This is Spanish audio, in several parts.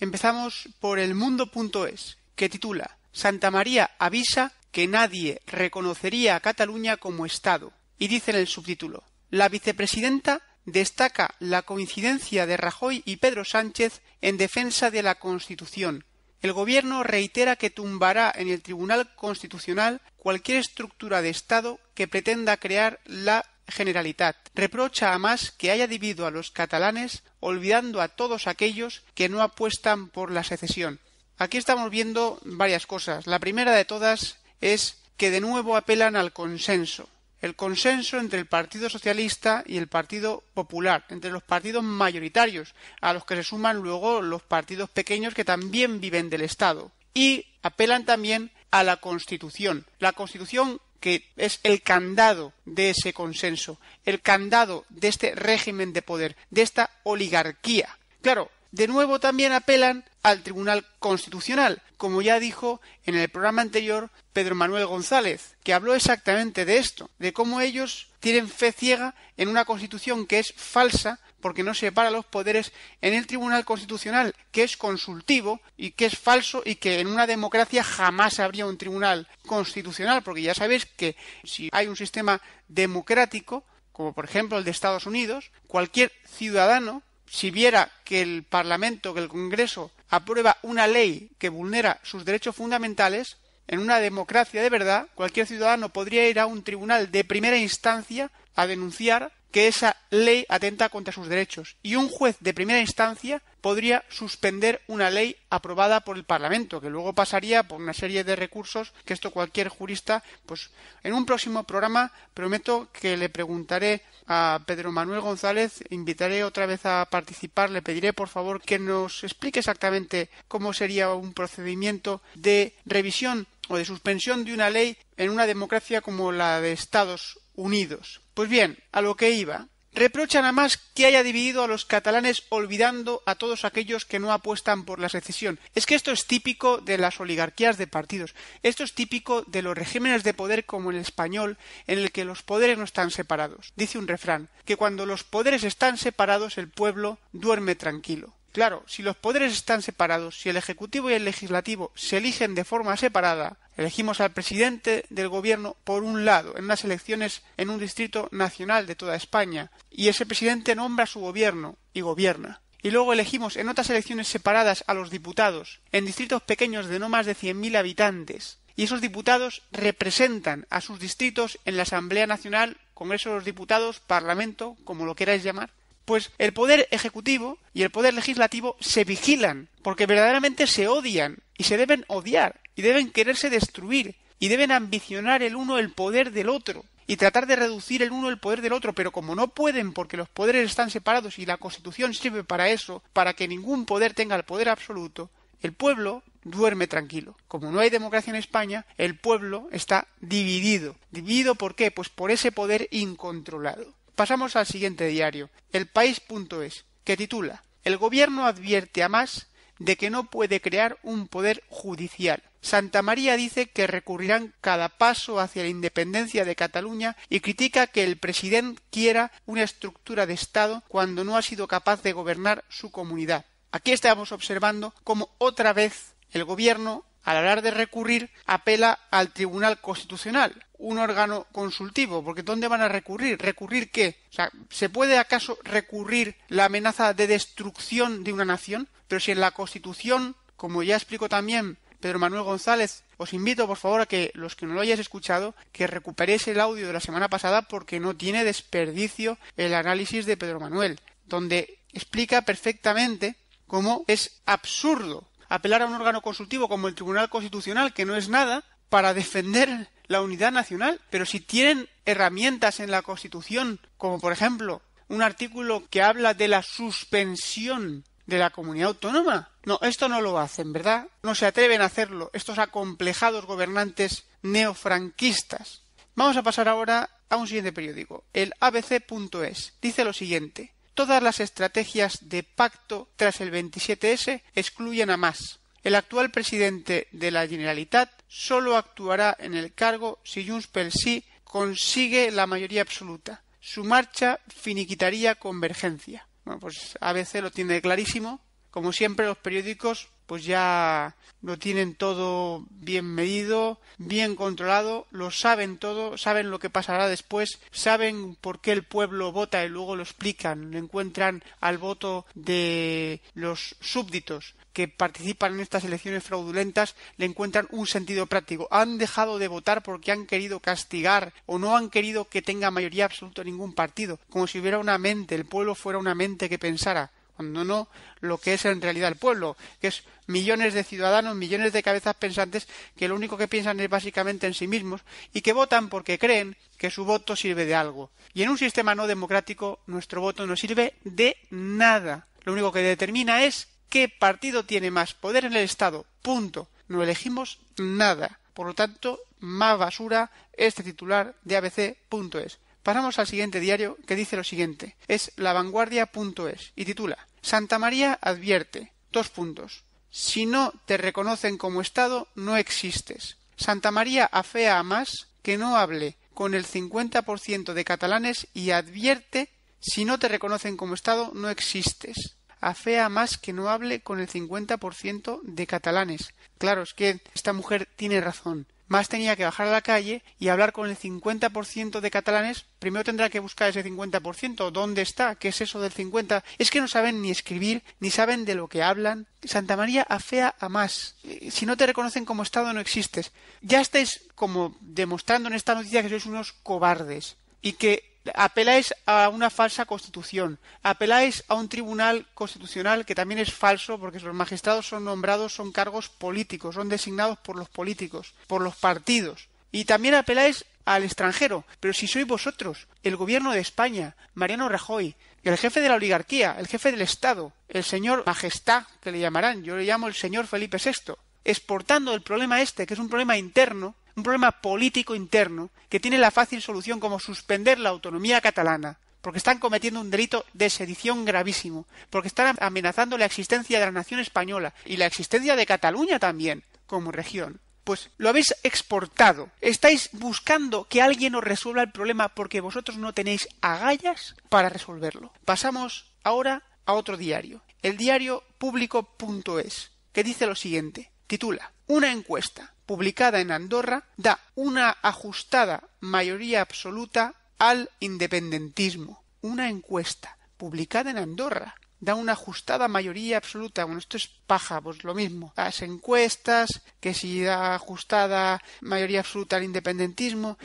Empezamos por el mundo.es, que titula Santa María avisa que nadie reconocería a Cataluña como Estado. Y dice en el subtítulo La vicepresidenta destaca la coincidencia de Rajoy y Pedro Sánchez en defensa de la Constitución. El Gobierno reitera que tumbará en el Tribunal Constitucional cualquier estructura de Estado que pretenda crear la Generalitat reprocha a más que haya dividido a los catalanes olvidando a todos aquellos que no apuestan por la secesión. Aquí estamos viendo varias cosas. La primera de todas es que de nuevo apelan al consenso. El consenso entre el Partido Socialista y el Partido Popular, entre los partidos mayoritarios, a los que se suman luego los partidos pequeños que también viven del Estado. Y apelan también a la Constitución. La Constitución que es el candado de ese consenso, el candado de este régimen de poder, de esta oligarquía. Claro, de nuevo también apelan al Tribunal Constitucional, como ya dijo en el programa anterior Pedro Manuel González, que habló exactamente de esto, de cómo ellos tienen fe ciega en una constitución que es falsa porque no separa los poderes en el Tribunal Constitucional, que es consultivo y que es falso y que en una democracia jamás habría un Tribunal Constitucional, porque ya sabéis que si hay un sistema democrático, como por ejemplo el de Estados Unidos, cualquier ciudadano, si viera que el Parlamento, que el Congreso aprueba una ley que vulnera sus derechos fundamentales, en una democracia de verdad, cualquier ciudadano podría ir a un tribunal de primera instancia a denunciar que esa ley atenta contra sus derechos y un juez de primera instancia podría suspender una ley aprobada por el Parlamento, que luego pasaría por una serie de recursos que esto cualquier jurista, pues en un próximo programa prometo que le preguntaré a Pedro Manuel González, invitaré otra vez a participar, le pediré por favor que nos explique exactamente cómo sería un procedimiento de revisión o de suspensión de una ley en una democracia como la de Estados Unidos. Pues bien, a lo que iba. Reprochan a más que haya dividido a los catalanes olvidando a todos aquellos que no apuestan por la secesión. Es que esto es típico de las oligarquías de partidos. Esto es típico de los regímenes de poder como el español, en el que los poderes no están separados. Dice un refrán, que cuando los poderes están separados el pueblo duerme tranquilo. Claro, si los poderes están separados, si el Ejecutivo y el Legislativo se eligen de forma separada, Elegimos al presidente del gobierno por un lado, en unas elecciones en un distrito nacional de toda España, y ese presidente nombra su gobierno y gobierna. Y luego elegimos en otras elecciones separadas a los diputados, en distritos pequeños de no más de 100.000 habitantes, y esos diputados representan a sus distritos en la Asamblea Nacional, Congreso de los Diputados, Parlamento, como lo queráis llamar, pues el poder ejecutivo y el poder legislativo se vigilan, porque verdaderamente se odian y se deben odiar y deben quererse destruir y deben ambicionar el uno el poder del otro y tratar de reducir el uno el poder del otro, pero como no pueden porque los poderes están separados y la Constitución sirve para eso, para que ningún poder tenga el poder absoluto, el pueblo duerme tranquilo. Como no hay democracia en España, el pueblo está dividido. ¿Dividido por qué? Pues por ese poder incontrolado. Pasamos al siguiente diario, elpaís.es, que titula El gobierno advierte a más de que no puede crear un poder judicial. Santa María dice que recurrirán cada paso hacia la independencia de Cataluña y critica que el presidente quiera una estructura de Estado cuando no ha sido capaz de gobernar su comunidad. Aquí estamos observando cómo otra vez el gobierno, al hablar de recurrir, apela al Tribunal Constitucional, un órgano consultivo, porque ¿dónde van a recurrir? ¿Recurrir qué? O sea, ¿se puede acaso recurrir la amenaza de destrucción de una nación? Pero si en la Constitución, como ya explico también, Pedro Manuel González. Os invito, por favor, a que los que no lo hayáis escuchado, que recuperéis el audio de la semana pasada porque no tiene desperdicio el análisis de Pedro Manuel, donde explica perfectamente cómo es absurdo apelar a un órgano consultivo como el Tribunal Constitucional, que no es nada, para defender la unidad nacional, pero si tienen herramientas en la Constitución, como por ejemplo un artículo que habla de la suspensión de la comunidad autónoma, no, esto no lo hacen, ¿verdad? No se atreven a hacerlo estos acomplejados gobernantes neofranquistas. Vamos a pasar ahora a un siguiente periódico, el abc.es. Dice lo siguiente. Todas las estrategias de pacto tras el 27S excluyen a más. El actual presidente de la Generalitat solo actuará en el cargo si Junts per sí consigue la mayoría absoluta. Su marcha finiquitaría convergencia. Bueno, pues ABC lo tiene clarísimo como siempre los periódicos pues ya lo tienen todo bien medido, bien controlado, lo saben todo, saben lo que pasará después, saben por qué el pueblo vota y luego lo explican, lo encuentran al voto de los súbditos que participan en estas elecciones fraudulentas le encuentran un sentido práctico. Han dejado de votar porque han querido castigar o no han querido que tenga mayoría absoluta ningún partido, como si hubiera una mente, el pueblo fuera una mente que pensara cuando no lo que es en realidad el pueblo, que es millones de ciudadanos, millones de cabezas pensantes que lo único que piensan es básicamente en sí mismos y que votan porque creen que su voto sirve de algo. Y en un sistema no democrático nuestro voto no sirve de nada. Lo único que determina es qué partido tiene más poder en el Estado. Punto. No elegimos nada. Por lo tanto, más basura este titular de abc.es. Pasamos al siguiente diario que dice lo siguiente. Es lavanguardia.es y titula Santa María advierte dos puntos. Si no te reconocen como Estado, no existes. Santa María afea a más que no hable con el 50% de catalanes y advierte si no te reconocen como Estado, no existes. Afea más que no hable con el 50% de catalanes. Claro, es que esta mujer tiene razón más tenía que bajar a la calle y hablar con el 50% de catalanes, primero tendrá que buscar ese 50%, ¿dónde está? ¿Qué es eso del 50? Es que no saben ni escribir, ni saben de lo que hablan. Santa María afea a más. Eh, si no te reconocen como Estado no existes. Ya estáis como demostrando en esta noticia que sois unos cobardes y que apeláis a una falsa constitución, apeláis a un tribunal constitucional que también es falso porque los magistrados son nombrados, son cargos políticos, son designados por los políticos, por los partidos. Y también apeláis al extranjero, pero si sois vosotros, el gobierno de España, Mariano Rajoy, el jefe de la oligarquía, el jefe del Estado, el señor Majestad, que le llamarán, yo le llamo el señor Felipe VI, exportando el problema este, que es un problema interno, un problema político interno que tiene la fácil solución como suspender la autonomía catalana, porque están cometiendo un delito de sedición gravísimo, porque están amenazando la existencia de la nación española y la existencia de Cataluña también como región. Pues lo habéis exportado. Estáis buscando que alguien os resuelva el problema porque vosotros no tenéis agallas para resolverlo. Pasamos ahora a otro diario, el diario público.es, que dice lo siguiente. Titula Una encuesta publicada en Andorra, da una ajustada mayoría absoluta al independentismo. Una encuesta publicada en Andorra da una ajustada mayoría absoluta. Bueno, esto es paja, pues lo mismo. Las encuestas, que si da ajustada mayoría absoluta al independentismo,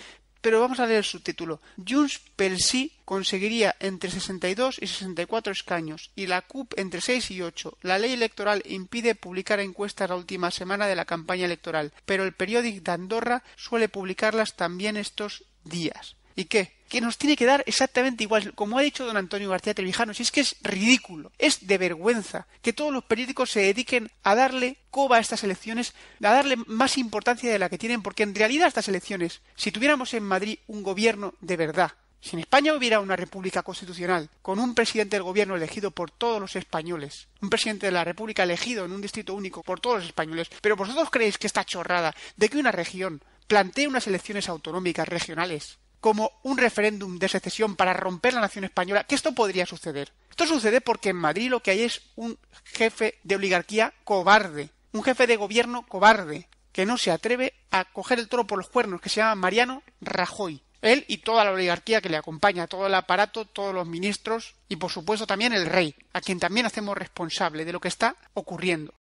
pero vamos a leer el subtítulo. Junts per conseguiría entre 62 y 64 escaños y la CUP entre 6 y 8. La ley electoral impide publicar encuestas la última semana de la campaña electoral, pero el periódico de Andorra suele publicarlas también estos días. ¿Y qué? que nos tiene que dar exactamente igual, como ha dicho don Antonio García Trevijano, si es que es ridículo, es de vergüenza que todos los periódicos se dediquen a darle coba a estas elecciones, a darle más importancia de la que tienen, porque en realidad estas elecciones, si tuviéramos en Madrid un gobierno de verdad, si en España hubiera una república constitucional, con un presidente del gobierno elegido por todos los españoles, un presidente de la república elegido en un distrito único por todos los españoles, pero vosotros creéis que esta chorrada de que una región plantee unas elecciones autonómicas regionales como un referéndum de secesión para romper la nación española, que esto podría suceder. Esto sucede porque en Madrid lo que hay es un jefe de oligarquía cobarde, un jefe de gobierno cobarde, que no se atreve a coger el toro por los cuernos, que se llama Mariano Rajoy. Él y toda la oligarquía que le acompaña, todo el aparato, todos los ministros y por supuesto también el rey, a quien también hacemos responsable de lo que está ocurriendo.